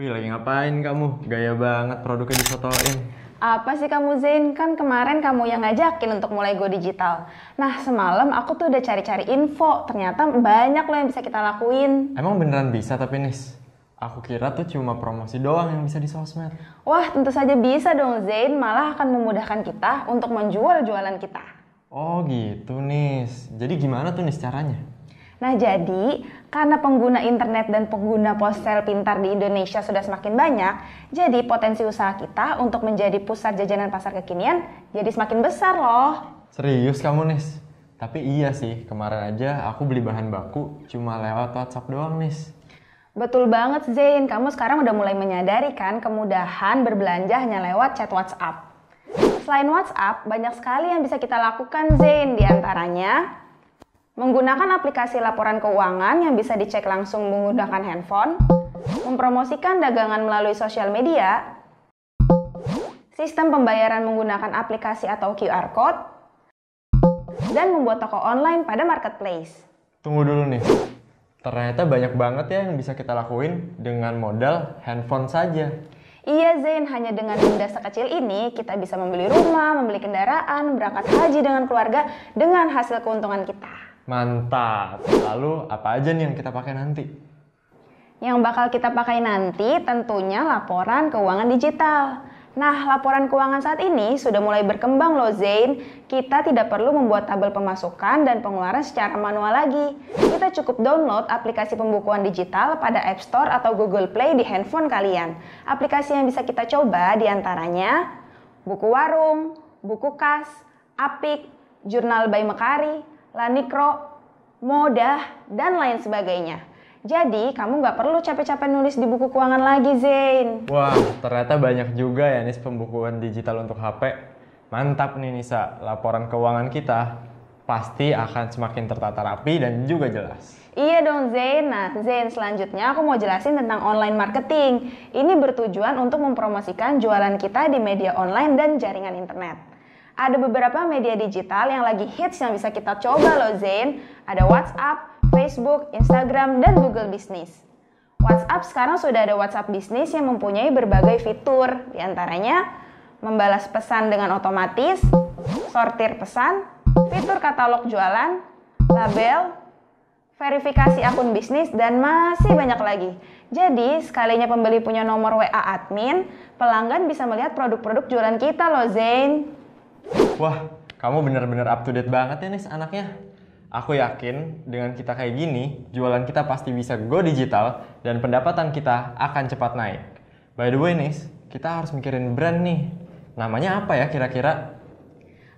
Wih lagi ngapain kamu? Gaya banget produknya disotoin. Apa sih kamu Zain? Kan kemarin kamu yang ngajakin untuk mulai go digital. Nah semalam aku tuh udah cari-cari info. Ternyata banyak loh yang bisa kita lakuin. Emang beneran bisa tapi Nis? Aku kira tuh cuma promosi doang yang bisa di sosmed. Wah, tentu saja bisa dong Zain, malah akan memudahkan kita untuk menjual jualan kita. Oh gitu Nis, jadi gimana tuh Nis caranya? Nah, jadi karena pengguna internet dan pengguna ponsel pintar di Indonesia sudah semakin banyak, jadi potensi usaha kita untuk menjadi pusat jajanan pasar kekinian jadi semakin besar loh. Serius kamu, Nis? Tapi iya sih, kemarin aja aku beli bahan baku cuma lewat WhatsApp doang, Nis. Betul banget, Zain. Kamu sekarang udah mulai menyadari kan kemudahan berbelanja hanya lewat chat WhatsApp. Selain WhatsApp, banyak sekali yang bisa kita lakukan, Zain. Di antaranya, menggunakan aplikasi laporan keuangan yang bisa dicek langsung menggunakan handphone, mempromosikan dagangan melalui sosial media, sistem pembayaran menggunakan aplikasi atau QR code, dan membuat toko online pada marketplace. Tunggu dulu nih, ternyata banyak banget ya yang bisa kita lakuin dengan modal handphone saja. Iya Zain, hanya dengan benda sekecil ini kita bisa membeli rumah, membeli kendaraan, berangkat haji dengan keluarga dengan hasil keuntungan kita. Mantap. Lalu apa aja nih yang kita pakai nanti? Yang bakal kita pakai nanti tentunya laporan keuangan digital. Nah, laporan keuangan saat ini sudah mulai berkembang loh Zain. Kita tidak perlu membuat tabel pemasukan dan pengeluaran secara manual lagi. Kita cukup download aplikasi pembukuan digital pada App Store atau Google Play di handphone kalian. Aplikasi yang bisa kita coba diantaranya Buku Warung, Buku Kas, Apik, Jurnal by Mekari, Lanikro, modah, dan lain sebagainya. Jadi kamu nggak perlu capek-capek nulis di buku keuangan lagi, Zain. Wah, ternyata banyak juga ya Nis pembukuan digital untuk HP. Mantap nih Nisa, laporan keuangan kita pasti akan semakin tertata rapi dan juga jelas. Iya dong Zain. Nah, Zain selanjutnya aku mau jelasin tentang online marketing. Ini bertujuan untuk mempromosikan jualan kita di media online dan jaringan internet. Ada beberapa media digital yang lagi hits yang bisa kita coba loh Zain. Ada WhatsApp, Facebook, Instagram, dan Google Business. WhatsApp sekarang sudah ada WhatsApp bisnis yang mempunyai berbagai fitur, Di antaranya, membalas pesan dengan otomatis, sortir pesan, fitur katalog jualan, label, verifikasi akun bisnis, dan masih banyak lagi. Jadi, sekalinya pembeli punya nomor WA admin, pelanggan bisa melihat produk-produk jualan kita loh, Zain. Wah, kamu bener-bener up to date banget ya Nis anaknya. Aku yakin dengan kita kayak gini, jualan kita pasti bisa go digital dan pendapatan kita akan cepat naik. By the way Nis, kita harus mikirin brand nih. Namanya apa ya kira-kira?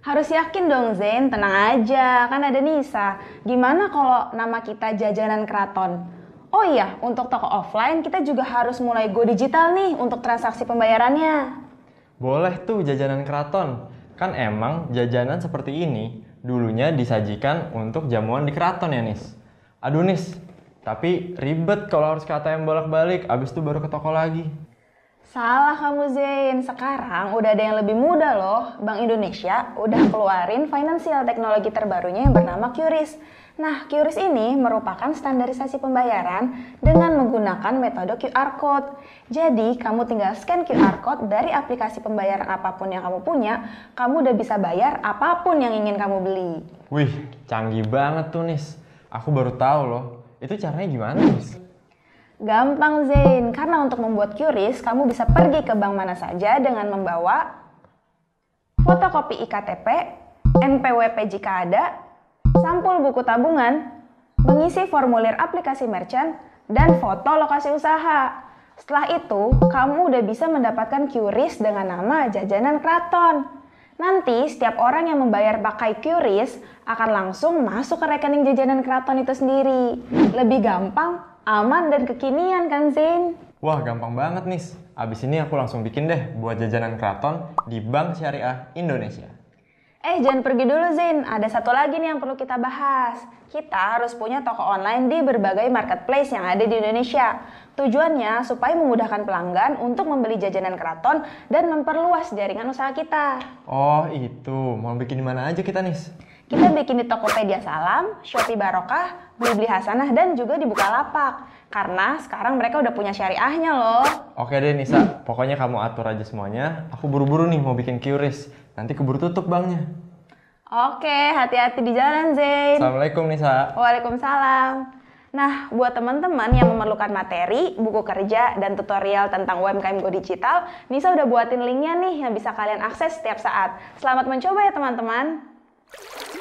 Harus yakin dong Zen, tenang aja, kan ada Nisa. Gimana kalau nama kita jajanan keraton? Oh iya, untuk toko offline kita juga harus mulai go digital nih untuk transaksi pembayarannya. Boleh tuh jajanan keraton. Kan emang jajanan seperti ini dulunya disajikan untuk jamuan di keraton ya Nis. Aduh Nis, tapi ribet kalau harus kata yang bolak-balik, abis itu baru ke toko lagi. Salah kamu Zain, sekarang udah ada yang lebih muda loh. Bank Indonesia udah keluarin finansial teknologi terbarunya yang bernama QRIS. Nah, QRIS ini merupakan standarisasi pembayaran dengan menggunakan metode QR code. Jadi, kamu tinggal scan QR code dari aplikasi pembayaran apapun yang kamu punya, kamu udah bisa bayar apapun yang ingin kamu beli. Wih, canggih banget tuh Nis. Aku baru tahu loh. Itu caranya gimana, Nis? Gampang Zain, karena untuk membuat QRIS, kamu bisa pergi ke bank mana saja dengan membawa fotokopi IKTP, NPWP jika ada, sampul buku tabungan, mengisi formulir aplikasi merchant, dan foto lokasi usaha. Setelah itu, kamu udah bisa mendapatkan QRIS dengan nama jajanan keraton. Nanti, setiap orang yang membayar pakai QRIS akan langsung masuk ke rekening jajanan keraton itu sendiri. Lebih gampang aman dan kekinian kan Zain. Wah, gampang banget nis. Abis ini aku langsung bikin deh buat jajanan keraton di Bank Syariah Indonesia. Eh, jangan pergi dulu Zain. Ada satu lagi nih yang perlu kita bahas. Kita harus punya toko online di berbagai marketplace yang ada di Indonesia. Tujuannya supaya memudahkan pelanggan untuk membeli jajanan keraton dan memperluas jaringan usaha kita. Oh, itu. Mau bikin di mana aja kita, Nis? Kita bikin di Tokopedia Salam, Shopee Barokah, Beli Beli Hasanah, dan juga di Bukalapak. Karena sekarang mereka udah punya syariahnya loh. Oke deh Nisa, pokoknya kamu atur aja semuanya. Aku buru-buru nih mau bikin QRIS. Nanti keburu tutup banknya. Oke, hati-hati di jalan Zain. Assalamualaikum Nisa. Waalaikumsalam. Nah, buat teman-teman yang memerlukan materi, buku kerja, dan tutorial tentang UMKM Go Digital, Nisa udah buatin linknya nih yang bisa kalian akses setiap saat. Selamat mencoba ya teman-teman.